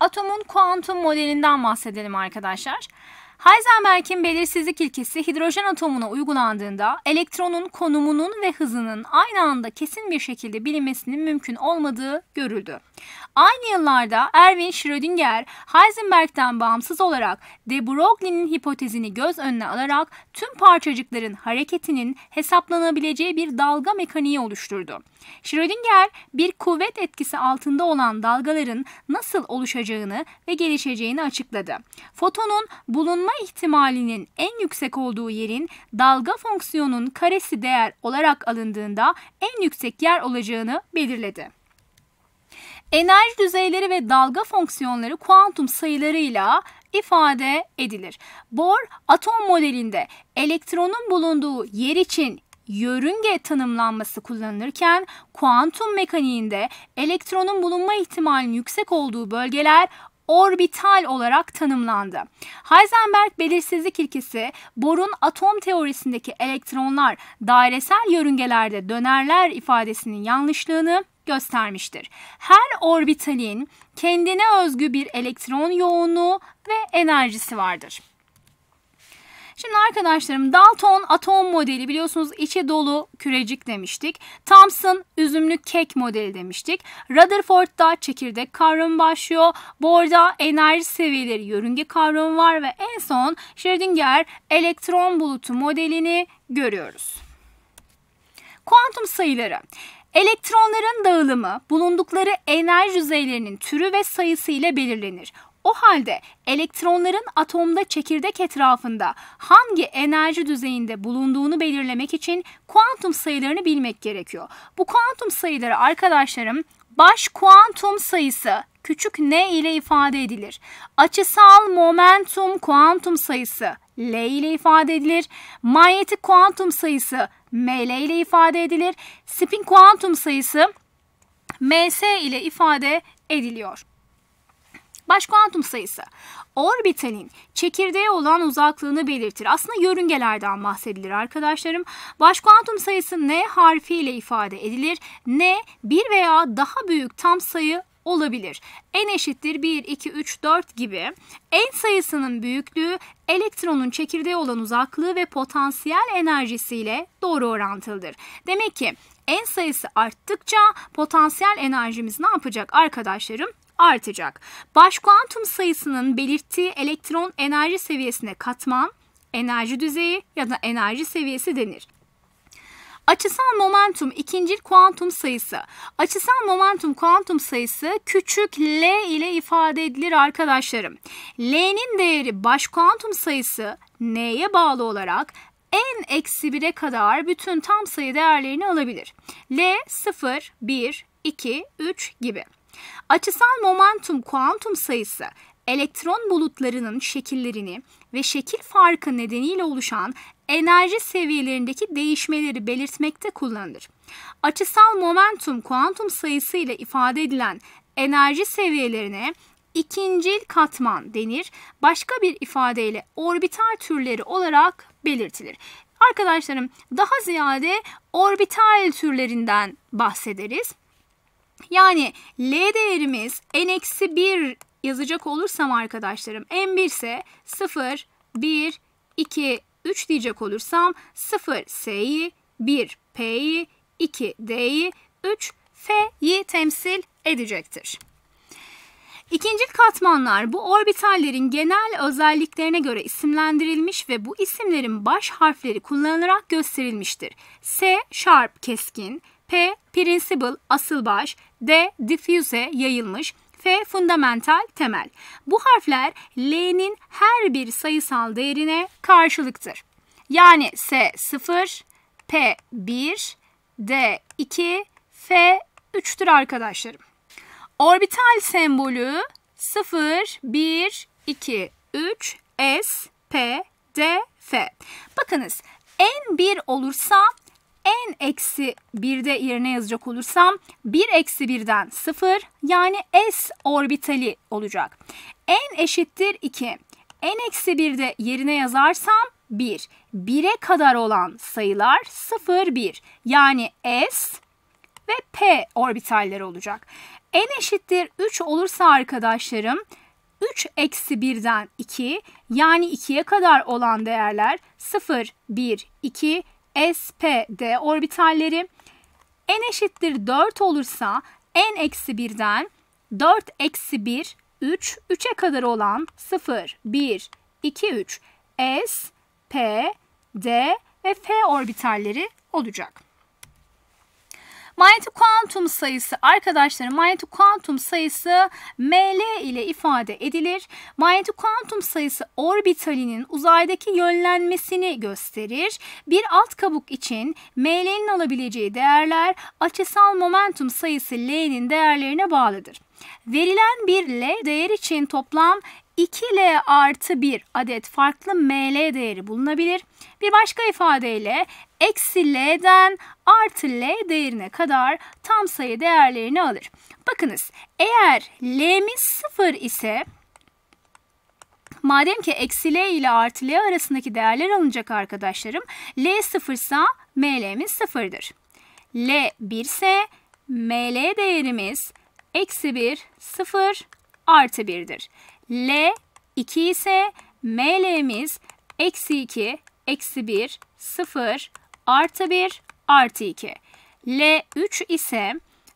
Atomun kuantum modelinden bahsedelim arkadaşlar. Heisenberg'in belirsizlik ilkesi hidrojen atomuna uygulandığında elektronun konumunun ve hızının aynı anda kesin bir şekilde bilinmesinin mümkün olmadığı görüldü. Aynı yıllarda Erwin Schrödinger, Heisenberg'den bağımsız olarak de Broglie'nin hipotezini göz önüne alarak tüm parçacıkların hareketinin hesaplanabileceği bir dalga mekaniği oluşturdu. Schrödinger, bir kuvvet etkisi altında olan dalgaların nasıl oluşacağını ve gelişeceğini açıkladı. Fotonun bulunma ihtimalinin en yüksek olduğu yerin dalga fonksiyonun karesi değer olarak alındığında en yüksek yer olacağını belirledi enerji düzeyleri ve dalga fonksiyonları kuantum sayılarıyla ifade edilir. Bohr atom modelinde elektronun bulunduğu yer için yörünge tanımlanması kullanılırken kuantum mekaniğinde elektronun bulunma ihtimalinin yüksek olduğu bölgeler orbital olarak tanımlandı. Heisenberg belirsizlik ilkesi Bohr'un atom teorisindeki elektronlar dairesel yörüngelerde dönerler ifadesinin yanlışlığını göstermiştir. Her orbitalin kendine özgü bir elektron yoğunluğu ve enerjisi vardır. Şimdi arkadaşlarım Dalton atom modeli biliyorsunuz içi dolu kürecik demiştik. Thomson üzümlü kek modeli demiştik. Rutherford'da çekirdek kavramı başlıyor. Bohr'da enerji seviyeleri yörünge kavramı var ve en son Schrödinger elektron bulutu modelini görüyoruz. Kuantum sayıları. Elektronların dağılımı bulundukları enerji düzeylerinin türü ve sayısı ile belirlenir. O halde elektronların atomda çekirdek etrafında hangi enerji düzeyinde bulunduğunu belirlemek için kuantum sayılarını bilmek gerekiyor. Bu kuantum sayıları arkadaşlarım baş kuantum sayısı küçük n ile ifade edilir. Açısal momentum kuantum sayısı L ile ifade edilir. Manyetik kuantum sayısı ml ile ifade edilir. Spin kuantum sayısı ms ile ifade ediliyor. Baş kuantum sayısı orbitalin çekirdeğe olan uzaklığını belirtir. Aslında yörüngelerden bahsedilir arkadaşlarım. Baş kuantum sayısı n harfiyle ifade edilir. n bir veya daha büyük tam sayı olabilir. N eşittir 1, 2, 3, 4 gibi En sayısının büyüklüğü elektronun çekirdeğe olan uzaklığı ve potansiyel enerjisiyle doğru orantılıdır. Demek ki en sayısı arttıkça potansiyel enerjimiz ne yapacak arkadaşlarım? artacak. Baş kuantum sayısının belirttiği elektron enerji seviyesine katman, enerji düzeyi ya da enerji seviyesi denir. Açısal momentum ikincil kuantum sayısı. Açısal momentum kuantum sayısı küçük L ile ifade edilir arkadaşlarım. L'nin değeri baş kuantum sayısı N'ye bağlı olarak en eksi 1'e kadar bütün tam sayı değerlerini alabilir. L 0, 1, 2, 3 gibi. Açısal momentum kuantum sayısı elektron bulutlarının şekillerini ve şekil farkı nedeniyle oluşan enerji seviyelerindeki değişmeleri belirtmekte kullanılır. Açısal momentum kuantum sayısı ile ifade edilen enerji seviyelerine ikincil katman denir. Başka bir ifadeyle orbital türleri olarak belirtilir. Arkadaşlarım daha ziyade orbital türlerinden bahsederiz. Yani L değerimiz n-1 yazacak olursam arkadaşlarım M1 ise 0, 1, 2, 3 diyecek olursam 0 S'yi, 1 P'yi, 2 D'yi, 3 F'yi temsil edecektir. İkincil katmanlar bu orbitallerin genel özelliklerine göre isimlendirilmiş ve bu isimlerin baş harfleri kullanılarak gösterilmiştir. S sharp keskin, P principal asıl baş, D diffuse yayılmış, F fundamental temel. Bu harfler L'nin her bir sayısal değerine karşılıktır. Yani S 0, P 1, D 2, F 3'tür arkadaşlarım. Orbital sembolü 0, 1, 2, 3, S, P, D, F. Bakınız n 1 olursa en eksi 1'de yerine yazacak olursam 1 eksi 1'den 0 yani s orbitali olacak. n eşittir 2. n eksi 1'de yerine yazarsam 1. 1'e kadar olan sayılar 0, 1 yani s ve p orbitalleri olacak. n eşittir 3 olursa arkadaşlarım 3 eksi 1'den 2 yani 2'ye kadar olan değerler 0, 1, 2, s, p, d orbitalleri n eşittir 4 olursa n eksi 1'den 4 eksi 1, 3, 3'e kadar olan 0, 1, 2, 3, s, p, d ve f orbitalleri olacak. Manyetik kuantum sayısı arkadaşlarım manyetik kuantum sayısı ML ile ifade edilir. Manyetik kuantum sayısı orbitalinin uzaydaki yönlenmesini gösterir. Bir alt kabuk için ML'nin alabileceği değerler açısal momentum sayısı L'nin değerlerine bağlıdır. Verilen bir L değer için toplam 2L artı 1 adet farklı ML değeri bulunabilir. Bir başka ifadeyle eksi L'den artı L değerine kadar tam sayı değerlerini alır. Bakınız eğer L'miz 0 ise madem ki eksi L ile artı L arasındaki değerler alınacak arkadaşlarım L 0 ise ML'miz 0'dır. L 1 ise ML değerimiz eksi 1, 0, artı 1'dir. L 2 ise ML'miz eksi 2, eksi 1, 0, artı 1, artı 2. L 3 ise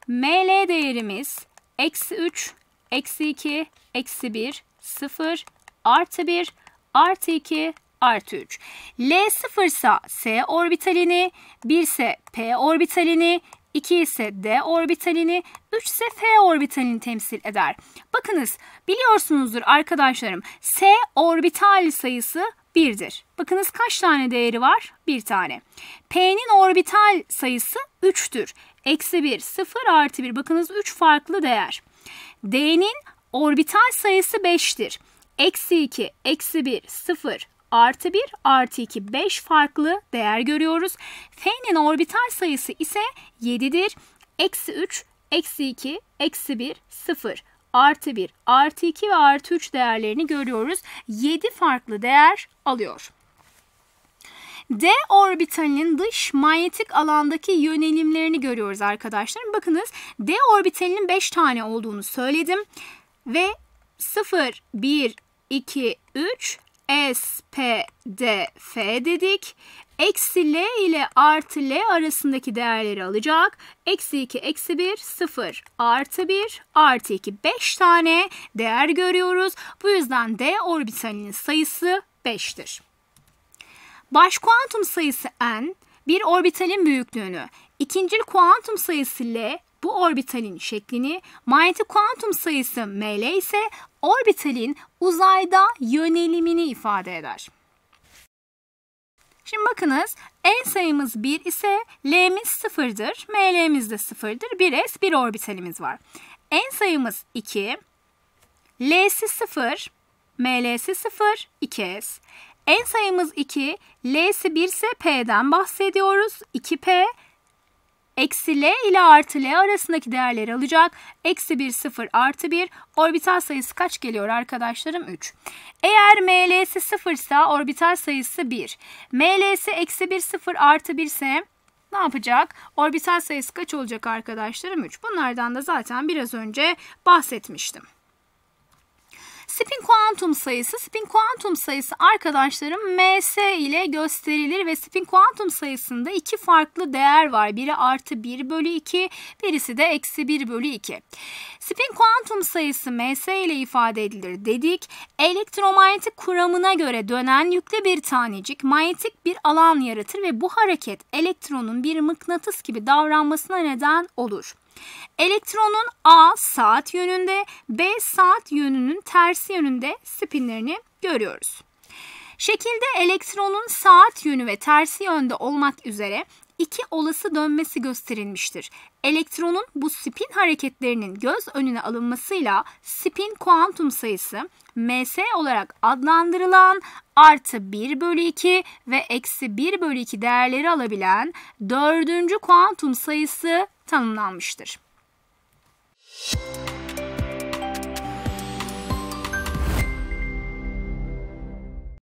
ML değerimiz eksi 3, eksi 2, eksi 1, 0, artı 1, artı 2, artı 3. L 0 ise S orbitalini, 1 ise P orbitalini, 2 ise d orbitalini, 3 ise f orbitalini temsil eder. Bakınız biliyorsunuzdur arkadaşlarım s orbital sayısı 1'dir. Bakınız kaç tane değeri var? 1 tane. P'nin orbital sayısı 3'tür. Eksi 1, 0 artı 1. Bakınız 3 farklı değer. D'nin orbital sayısı 5'tir. Eksi 2, eksi 1, 0 artı 1, artı 2, 5 farklı değer görüyoruz. F'nin orbital sayısı ise 7'dir. Eksi 3, eksi 2, eksi 1, 0 artı 1, artı 2 ve artı 3 değerlerini görüyoruz. 7 farklı değer alıyor. D orbitalinin dış manyetik alandaki yönelimlerini görüyoruz arkadaşlar. Bakınız D orbitalinin 5 tane olduğunu söyledim. Ve 0, 1, 2, 3 S, P, D, F dedik. Eksi L ile artı L arasındaki değerleri alacak. Eksi 2, eksi 1, 0, artı 1, artı 2. 5 tane değer görüyoruz. Bu yüzden D orbitalinin sayısı 5'tir. Baş kuantum sayısı n, bir orbitalin büyüklüğünü, ikincil kuantum sayısı L, orbitalin şeklini, manyetik kuantum sayısı ml ise orbitalin uzayda yönelimini ifade eder. Şimdi bakınız n sayımız 1 ise l'miz 0'dır, ml'miz de 0'dır. 1s 1 orbitalimiz var. n sayımız 2, l'si 0, ml'si 0, 2s. n sayımız 2, l'si 1 ise p'den bahsediyoruz. 2p, Eksi L ile artı L arasındaki değerleri alacak. Eksi 1, 0, artı 1. Orbital sayısı kaç geliyor arkadaşlarım? 3. Eğer ML'si 0 ise orbital sayısı 1. ML'si eksi 1, 0, artı 1 ise ne yapacak? Orbital sayısı kaç olacak arkadaşlarım? 3. Bunlardan da zaten biraz önce bahsetmiştim. Spin kuantum sayısı, spin kuantum sayısı arkadaşlarım ms ile gösterilir ve spin kuantum sayısında iki farklı değer var. Biri artı 1 bölü 2, birisi de eksi 1 bölü 2. Spin kuantum sayısı ms ile ifade edilir dedik. Elektromanyetik kuramına göre dönen yüklü bir tanecik manyetik bir alan yaratır ve bu hareket elektronun bir mıknatıs gibi davranmasına neden olur. Elektronun A saat yönünde, B saat yönünün tersi yönünde spinlerini görüyoruz. Şekilde elektronun saat yönü ve tersi yönde olmak üzere iki olası dönmesi gösterilmiştir. Elektronun bu spin hareketlerinin göz önüne alınmasıyla spin kuantum sayısı ms olarak adlandırılan artı 1 bölü 2 ve eksi 1 bölü 2 değerleri alabilen dördüncü kuantum sayısı tanımlanmıştır. Müzik